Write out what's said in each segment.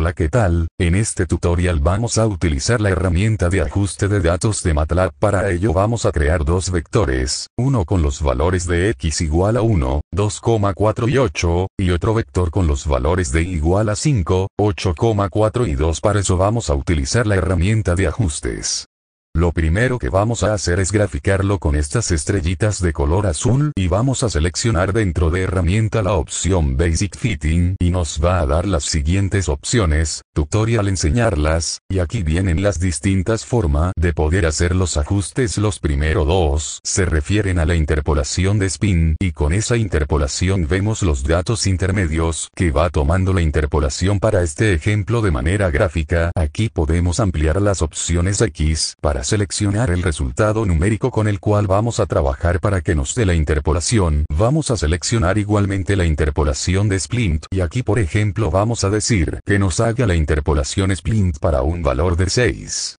Hola qué tal, en este tutorial vamos a utilizar la herramienta de ajuste de datos de MATLAB para ello vamos a crear dos vectores, uno con los valores de x igual a 1, 2,4 y 8, y otro vector con los valores de y igual a 5, 8,4 y 2 para eso vamos a utilizar la herramienta de ajustes. Lo primero que vamos a hacer es graficarlo con estas estrellitas de color azul y vamos a seleccionar dentro de herramienta la opción Basic Fitting y nos va a dar las siguientes opciones, tutorial enseñarlas, y aquí vienen las distintas formas de poder hacer los ajustes. Los primeros dos se refieren a la interpolación de spin y con esa interpolación vemos los datos intermedios que va tomando la interpolación para este ejemplo de manera gráfica. Aquí podemos ampliar las opciones X para seleccionar el resultado numérico con el cual vamos a trabajar para que nos dé la interpolación, vamos a seleccionar igualmente la interpolación de splint y aquí por ejemplo vamos a decir que nos haga la interpolación splint para un valor de 6.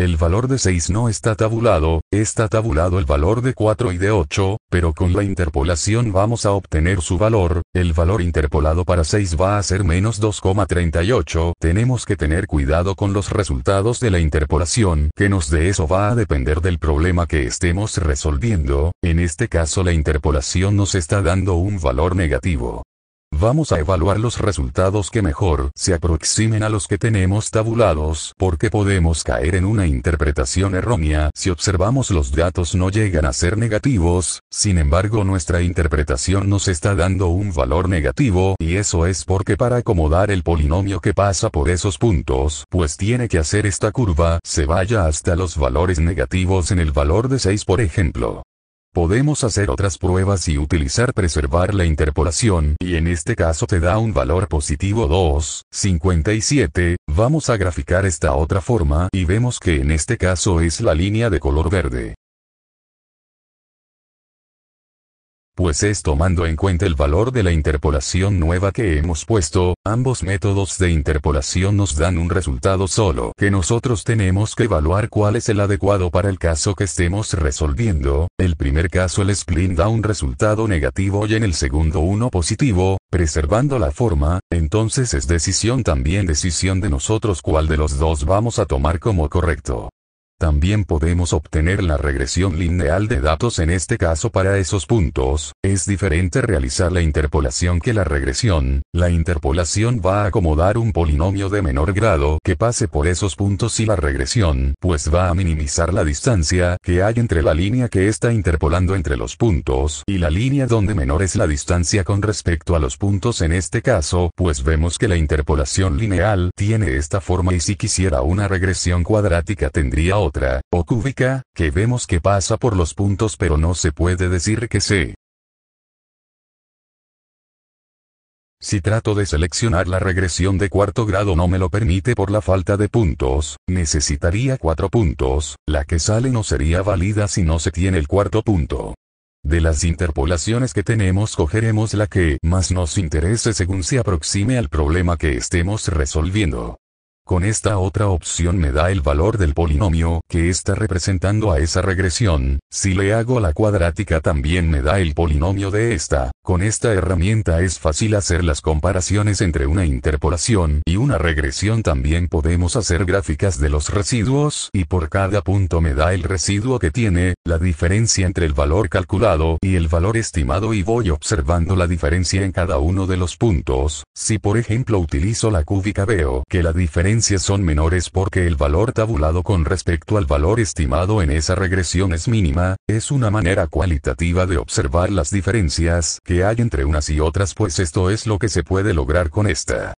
El valor de 6 no está tabulado, está tabulado el valor de 4 y de 8, pero con la interpolación vamos a obtener su valor, el valor interpolado para 6 va a ser menos 2,38, tenemos que tener cuidado con los resultados de la interpolación, que nos de eso va a depender del problema que estemos resolviendo, en este caso la interpolación nos está dando un valor negativo. Vamos a evaluar los resultados que mejor se aproximen a los que tenemos tabulados porque podemos caer en una interpretación errónea si observamos los datos no llegan a ser negativos, sin embargo nuestra interpretación nos está dando un valor negativo y eso es porque para acomodar el polinomio que pasa por esos puntos pues tiene que hacer esta curva se vaya hasta los valores negativos en el valor de 6 por ejemplo. Podemos hacer otras pruebas y utilizar preservar la interpolación y en este caso te da un valor positivo 2, 57, vamos a graficar esta otra forma y vemos que en este caso es la línea de color verde. pues es tomando en cuenta el valor de la interpolación nueva que hemos puesto, ambos métodos de interpolación nos dan un resultado solo que nosotros tenemos que evaluar cuál es el adecuado para el caso que estemos resolviendo, el primer caso el spleen da un resultado negativo y en el segundo uno positivo, preservando la forma, entonces es decisión también decisión de nosotros cuál de los dos vamos a tomar como correcto. También podemos obtener la regresión lineal de datos en este caso para esos puntos, es diferente realizar la interpolación que la regresión, la interpolación va a acomodar un polinomio de menor grado que pase por esos puntos y la regresión, pues va a minimizar la distancia que hay entre la línea que está interpolando entre los puntos y la línea donde menor es la distancia con respecto a los puntos en este caso, pues vemos que la interpolación lineal tiene esta forma y si quisiera una regresión cuadrática tendría otra otra, o cúbica, que vemos que pasa por los puntos pero no se puede decir que se. Si trato de seleccionar la regresión de cuarto grado no me lo permite por la falta de puntos, necesitaría cuatro puntos, la que sale no sería válida si no se tiene el cuarto punto. De las interpolaciones que tenemos cogeremos la que más nos interese según se aproxime al problema que estemos resolviendo. Con esta otra opción me da el valor del polinomio que está representando a esa regresión, si le hago la cuadrática también me da el polinomio de esta. Con esta herramienta es fácil hacer las comparaciones entre una interpolación y una regresión. También podemos hacer gráficas de los residuos y por cada punto me da el residuo que tiene, la diferencia entre el valor calculado y el valor estimado y voy observando la diferencia en cada uno de los puntos. Si por ejemplo utilizo la cúbica veo que las diferencias son menores porque el valor tabulado con respecto al valor estimado en esa regresión es mínima, es una manera cualitativa de observar las diferencias que hay entre unas y otras pues esto es lo que se puede lograr con esta.